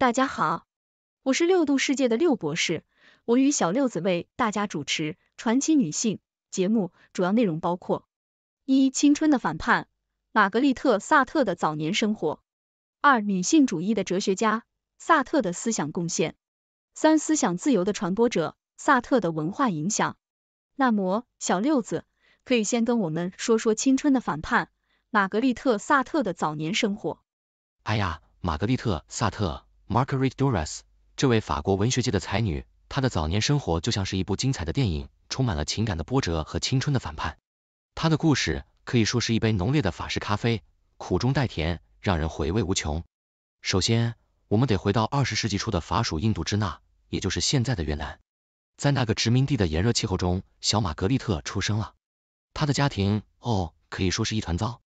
大家好，我是六度世界的六博士，我与小六子为大家主持《传奇女性》节目，主要内容包括：一、青春的反叛——玛格丽特·萨特的早年生活；二、女性主义的哲学家——萨特的思想贡献；三、思想自由的传播者——萨特的文化影响。那么，小六子可以先跟我们说说青春的反叛——玛格丽特·萨特的早年生活。哎呀，玛格丽特·萨特。Marguerite Duras，这位法国文学界的才女，她的早年生活就像是一部精彩的电影，充满了情感的波折和青春的反叛。她的故事可以说是一杯浓烈的法式咖啡，苦中带甜，让人回味无穷。首先，我们得回到二十世纪初的法属印度支那，也就是现在的越南。在那个殖民地的炎热气候中，小玛格丽特出生了。她的家庭，哦，可以说是一团糟。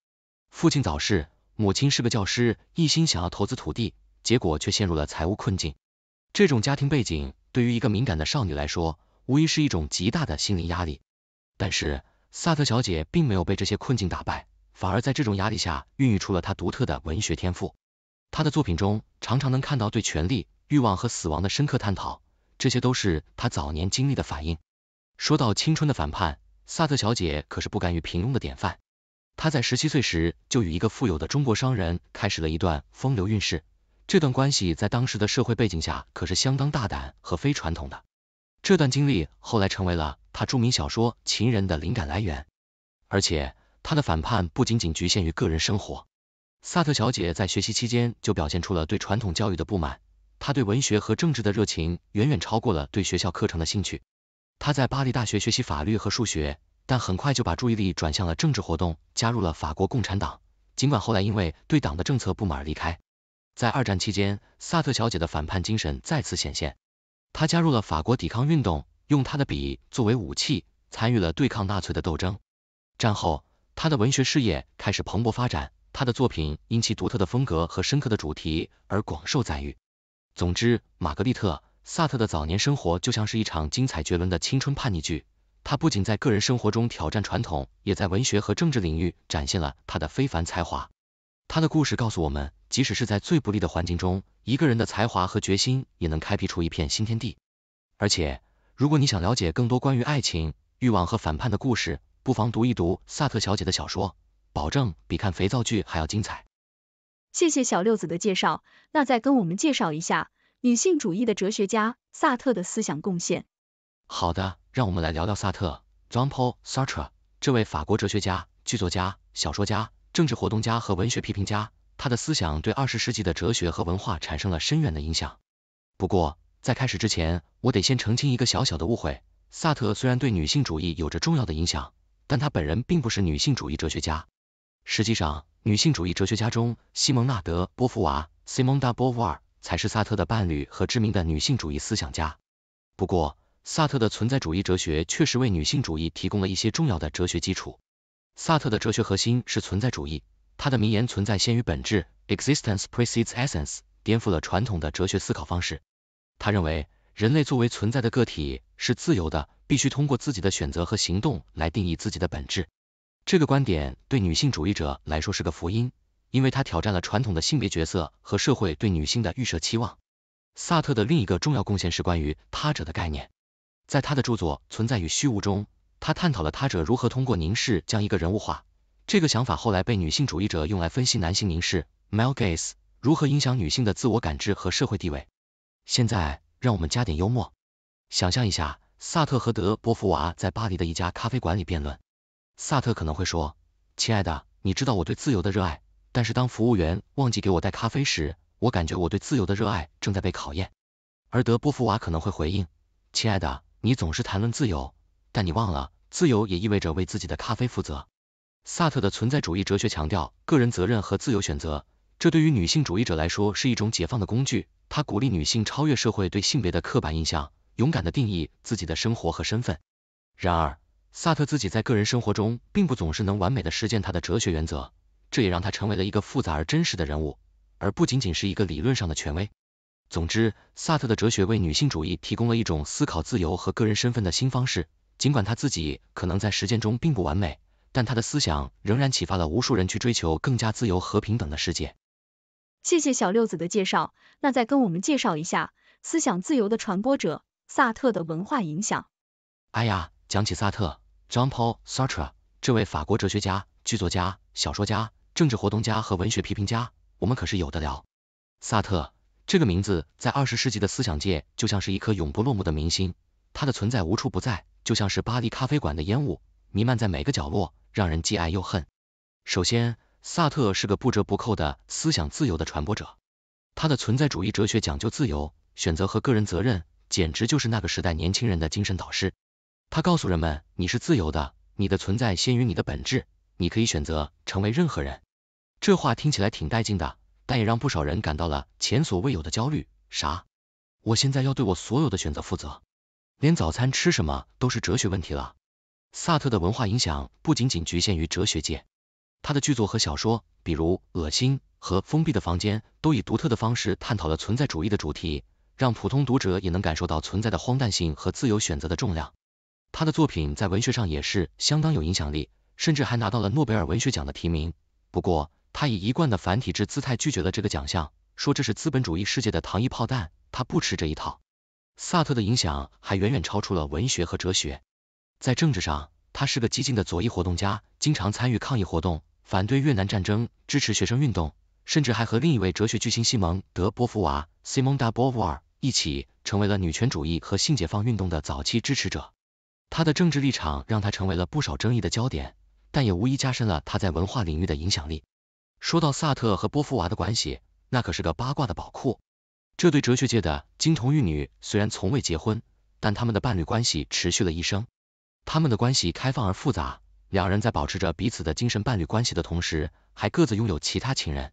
父亲早逝，母亲是个教师，一心想要投资土地。结果却陷入了财务困境。这种家庭背景对于一个敏感的少女来说，无疑是一种极大的心理压力。但是，萨特小姐并没有被这些困境打败，反而在这种压力下孕育出了她独特的文学天赋。她的作品中常常能看到对权力、欲望和死亡的深刻探讨，这些都是她早年经历的反应。说到青春的反叛，萨特小姐可是不甘于平庸的典范。她在十七岁时就与一个富有的中国商人开始了一段风流韵事。这段关系在当时的社会背景下可是相当大胆和非传统的。这段经历后来成为了他著名小说《情人》的灵感来源。而且，他的反叛不仅仅局限于个人生活。萨特小姐在学习期间就表现出了对传统教育的不满。她对文学和政治的热情远远超过了对学校课程的兴趣。她在巴黎大学学习法律和数学，但很快就把注意力转向了政治活动，加入了法国共产党。尽管后来因为对党的政策不满而离开。在二战期间，萨特小姐的反叛精神再次显现，她加入了法国抵抗运动，用她的笔作为武器，参与了对抗纳粹的斗争。战后，她的文学事业开始蓬勃发展，她的作品因其独特的风格和深刻的主题而广受赞誉。总之，玛格丽特·萨特的早年生活就像是一场精彩绝伦的青春叛逆剧，她不仅在个人生活中挑战传统，也在文学和政治领域展现了她的非凡才华。她的故事告诉我们。即使是在最不利的环境中，一个人的才华和决心也能开辟出一片新天地。而且，如果你想了解更多关于爱情、欲望和反叛的故事，不妨读一读萨特小姐的小说，保证比看肥皂剧还要精彩。谢谢小六子的介绍，那再跟我们介绍一下女性主义的哲学家萨特的思想贡献。好的，让我们来聊聊萨特 j o h n p a u l Sartre），这位法国哲学家、剧作家、小说家、政治活动家和文学批评家。他的思想对二十世纪的哲学和文化产生了深远的影响。不过，在开始之前，我得先澄清一个小小的误会：萨特虽然对女性主义有着重要的影响，但他本人并不是女性主义哲学家。实际上，女性主义哲学家中，西蒙纳德波伏娃 （Simone de Beauvoir） 才是萨特的伴侣和知名的女性主义思想家。不过，萨特的存在主义哲学确实为女性主义提供了一些重要的哲学基础。萨特的哲学核心是存在主义。他的名言存在先于本质，existence precedes essence，颠覆了传统的哲学思考方式。他认为人类作为存在的个体是自由的，必须通过自己的选择和行动来定义自己的本质。这个观点对女性主义者来说是个福音，因为它挑战了传统的性别角色和社会对女性的预设期望。萨特的另一个重要贡献是关于他者的概念，在他的著作《存在与虚无》中，他探讨了他者如何通过凝视将一个人物化。这个想法后来被女性主义者用来分析男性凝视 （male gaze） 如何影响女性的自我感知和社会地位。现在，让我们加点幽默，想象一下萨特和德波伏娃在巴黎的一家咖啡馆里辩论。萨特可能会说：“亲爱的，你知道我对自由的热爱，但是当服务员忘记给我带咖啡时，我感觉我对自由的热爱正在被考验。”而德波伏娃可能会回应：“亲爱的，你总是谈论自由，但你忘了，自由也意味着为自己的咖啡负责。”萨特的存在主义哲学强调个人责任和自由选择，这对于女性主义者来说是一种解放的工具。他鼓励女性超越社会对性别的刻板印象，勇敢地定义自己的生活和身份。然而，萨特自己在个人生活中并不总是能完美的实践他的哲学原则，这也让他成为了一个复杂而真实的人物，而不仅仅是一个理论上的权威。总之，萨特的哲学为女性主义提供了一种思考自由和个人身份的新方式，尽管他自己可能在实践中并不完美。但他的思想仍然启发了无数人去追求更加自由和平等的世界。谢谢小六子的介绍，那再跟我们介绍一下思想自由的传播者萨特的文化影响。哎呀，讲起萨特 j o h n Paul Sartre，这位法国哲学家、剧作家、小说家、政治活动家和文学批评家，我们可是有的聊。萨特这个名字在二十世纪的思想界就像是一颗永不落幕的明星，他的存在无处不在，就像是巴黎咖啡馆的烟雾。弥漫在每个角落，让人既爱又恨。首先，萨特是个不折不扣的思想自由的传播者，他的存在主义哲学讲究自由选择和个人责任，简直就是那个时代年轻人的精神导师。他告诉人们，你是自由的，你的存在先于你的本质，你可以选择成为任何人。这话听起来挺带劲的，但也让不少人感到了前所未有的焦虑。啥？我现在要对我所有的选择负责，连早餐吃什么都是哲学问题了。萨特的文化影响不仅仅局限于哲学界，他的剧作和小说，比如《恶心》和《封闭的房间》，都以独特的方式探讨了存在主义的主题，让普通读者也能感受到存在的荒诞性和自由选择的重量。他的作品在文学上也是相当有影响力，甚至还拿到了诺贝尔文学奖的提名。不过，他以一贯的反体制姿态拒绝了这个奖项，说这是资本主义世界的糖衣炮弹，他不吃这一套。萨特的影响还远远超出了文学和哲学。在政治上，他是个激进的左翼活动家，经常参与抗议活动，反对越南战争，支持学生运动，甚至还和另一位哲学巨星西蒙德·波伏娃 （Simone de Beauvoir） 一起成为了女权主义和性解放运动的早期支持者。他的政治立场让他成为了不少争议的焦点，但也无疑加深了他在文化领域的影响力。说到萨特和波伏娃的关系，那可是个八卦的宝库。这对哲学界的金童玉女虽然从未结婚，但他们的伴侣关系持续了一生。他们的关系开放而复杂，两人在保持着彼此的精神伴侣关系的同时，还各自拥有其他情人。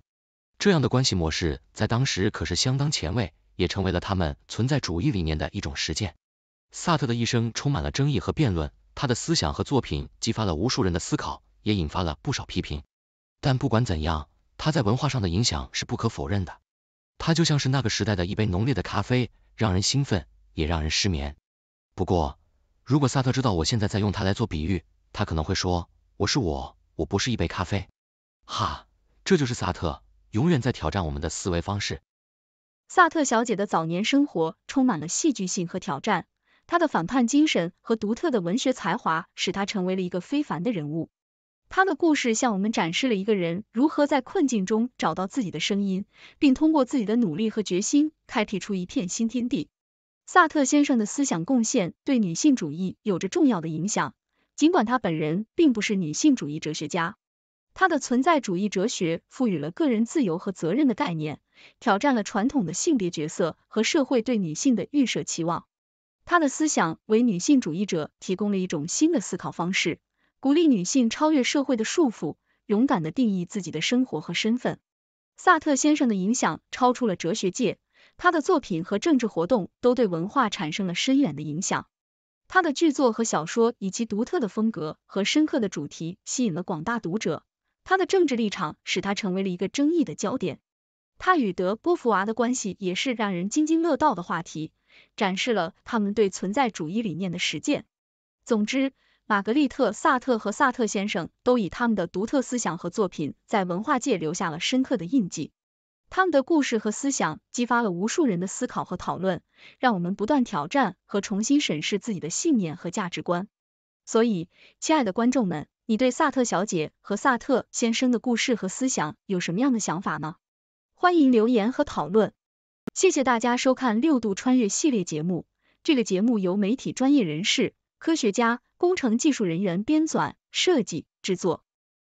这样的关系模式在当时可是相当前卫，也成为了他们存在主义理念的一种实践。萨特的一生充满了争议和辩论，他的思想和作品激发了无数人的思考，也引发了不少批评。但不管怎样，他在文化上的影响是不可否认的。他就像是那个时代的一杯浓烈的咖啡，让人兴奋，也让人失眠。不过，如果萨特知道我现在在用它来做比喻，他可能会说我是我，我不是一杯咖啡。哈，这就是萨特永远在挑战我们的思维方式。萨特小姐的早年生活充满了戏剧性和挑战，她的反叛精神和独特的文学才华使她成为了一个非凡的人物。她的故事向我们展示了一个人如何在困境中找到自己的声音，并通过自己的努力和决心开辟出一片新天地。萨特先生的思想贡献对女性主义有着重要的影响，尽管他本人并不是女性主义哲学家。他的存在主义哲学赋予了个人自由和责任的概念，挑战了传统的性别角色和社会对女性的预设期望。他的思想为女性主义者提供了一种新的思考方式，鼓励女性超越社会的束缚，勇敢的定义自己的生活和身份。萨特先生的影响超出了哲学界。他的作品和政治活动都对文化产生了深远的影响。他的剧作和小说，以其独特的风格和深刻的主题，吸引了广大读者。他的政治立场使他成为了一个争议的焦点。他与德波伏娃的关系也是让人津津乐道的话题，展示了他们对存在主义理念的实践。总之，玛格丽特·萨特和萨特先生都以他们的独特思想和作品，在文化界留下了深刻的印记。他们的故事和思想激发了无数人的思考和讨论，让我们不断挑战和重新审视自己的信念和价值观。所以，亲爱的观众们，你对萨特小姐和萨特先生的故事和思想有什么样的想法呢？欢迎留言和讨论。谢谢大家收看六度穿越系列节目。这个节目由媒体专业人士、科学家、工程技术人员编纂、设计、制作。